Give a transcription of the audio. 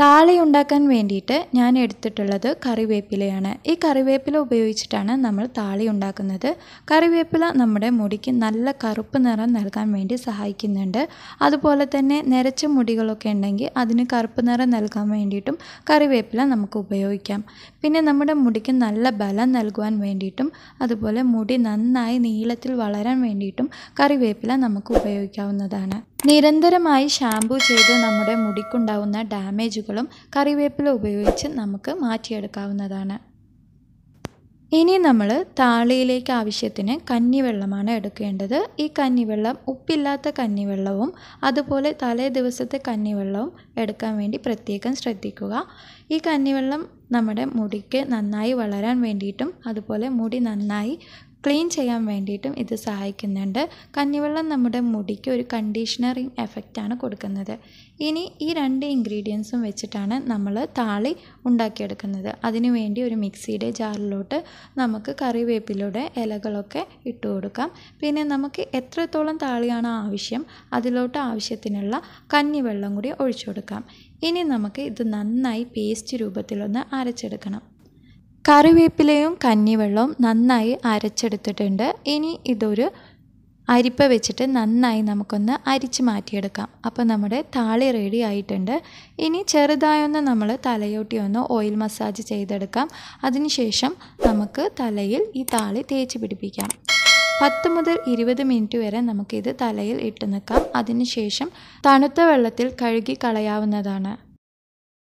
താളിയുണ്ടാക്കാൻ വേണ്ടിയിട്ട് ഞാൻ എടുത്തിട്ടുള്ളത് കറിവേപ്പിലയാണ് ഈ കറിവേപ്പില ഉപയോഗിച്ചിട്ടാണ് നമ്മൾ താളി ഉണ്ടാക്കുന്നത് കറിവേപ്പില നമ്മുടെ മുടിക്ക് നല്ല കറുപ്പ് നിറം നൽകാൻ വേണ്ടി സഹായിക്കുന്നുണ്ട് അതുപോലെ തന്നെ നിരച്ച മുടികളൊക്കെ ഉണ്ടെങ്കിൽ അതിന് കറുപ്പ് നിറം നൽകാൻ വേണ്ടിയിട്ടും കറിവേപ്പില നമുക്ക് ഉപയോഗിക്കാം പിന്നെ നമ്മുടെ മുടിക്ക് നല്ല ബലം നൽകുവാൻ വേണ്ടിയിട്ടും അതുപോലെ മുടി നന്നായി നീളത്തിൽ വളരാൻ വേണ്ടിയിട്ടും കറിവേപ്പില നമുക്ക് ഉപയോഗിക്കാവുന്നതാണ് നിരന്തരമായി ഷാംപൂ ചെയ്ത് നമ്മുടെ മുടിക്കുണ്ടാവുന്ന ഡാമേജുകളും കറിവേപ്പില ഉപയോഗിച്ച് നമുക്ക് മാറ്റിയെടുക്കാവുന്നതാണ് ഇനി നമ്മൾ താളിയിലേക്ക് ആവശ്യത്തിന് കഞ്ഞിവെള്ളമാണ് എടുക്കേണ്ടത് ഈ കഞ്ഞിവെള്ളം ഉപ്പില്ലാത്ത കഞ്ഞിവെള്ളവും അതുപോലെ തലേ ദിവസത്തെ കഞ്ഞിവെള്ളവും എടുക്കാൻ വേണ്ടി പ്രത്യേകം ശ്രദ്ധിക്കുക ഈ കഞ്ഞിവെള്ളം നമ്മുടെ മുടിക്ക് നന്നായി വളരാൻ വേണ്ടിയിട്ടും അതുപോലെ മുടി നന്നായി ക്ലീൻ ചെയ്യാൻ വേണ്ടിയിട്ടും ഇത് സഹായിക്കുന്നുണ്ട് കഞ്ഞിവെള്ളം നമ്മുടെ മുടിക്ക് ഒരു കണ്ടീഷണറിങ് എഫക്റ്റാണ് കൊടുക്കുന്നത് ഇനി ഈ രണ്ട് ഇൻഗ്രീഡിയൻസും വെച്ചിട്ടാണ് നമ്മൾ താളി ഉണ്ടാക്കിയെടുക്കുന്നത് അതിനുവേണ്ടി ഒരു മിക്സിയുടെ ജാറിലോട്ട് നമുക്ക് കറിവേപ്പിലയുടെ ഇലകളൊക്കെ ഇട്ട് കൊടുക്കാം പിന്നെ നമുക്ക് എത്രത്തോളം താളിയാണ് ആവശ്യം അതിലോട്ട് ആവശ്യത്തിനുള്ള കഞ്ഞിവെള്ളം കൂടി ഒഴിച്ചു കൊടുക്കാം ഇനി നമുക്ക് ഇത് നന്നായി പേസ്റ്റ് രൂപത്തിലൊന്ന് അരച്ചെടുക്കണം കറിവേപ്പിലയും കഞ്ഞിവെള്ളവും നന്നായി അരച്ചെടുത്തിട്ടുണ്ട് ഇനി ഇതൊരു അരിപ്പ വെച്ചിട്ട് നന്നായി നമുക്കൊന്ന് അരിച്ച് മാറ്റിയെടുക്കാം അപ്പോൾ നമ്മുടെ താളി റെഡി ആയിട്ടുണ്ട് ഇനി ചെറുതായൊന്ന് നമ്മൾ തലയോട്ടി ഒന്ന് ഓയിൽ മസാജ് ചെയ്തെടുക്കാം അതിനുശേഷം നമുക്ക് തലയിൽ ഈ താളി തേച്ച് പിടിപ്പിക്കാം പത്ത് മുതൽ ഇരുപത് മിനിറ്റ് വരെ നമുക്കിത് തലയിൽ ഇട്ട് നിൽക്കാം അതിനുശേഷം തണുത്ത വെള്ളത്തിൽ കഴുകി കളയാവുന്നതാണ്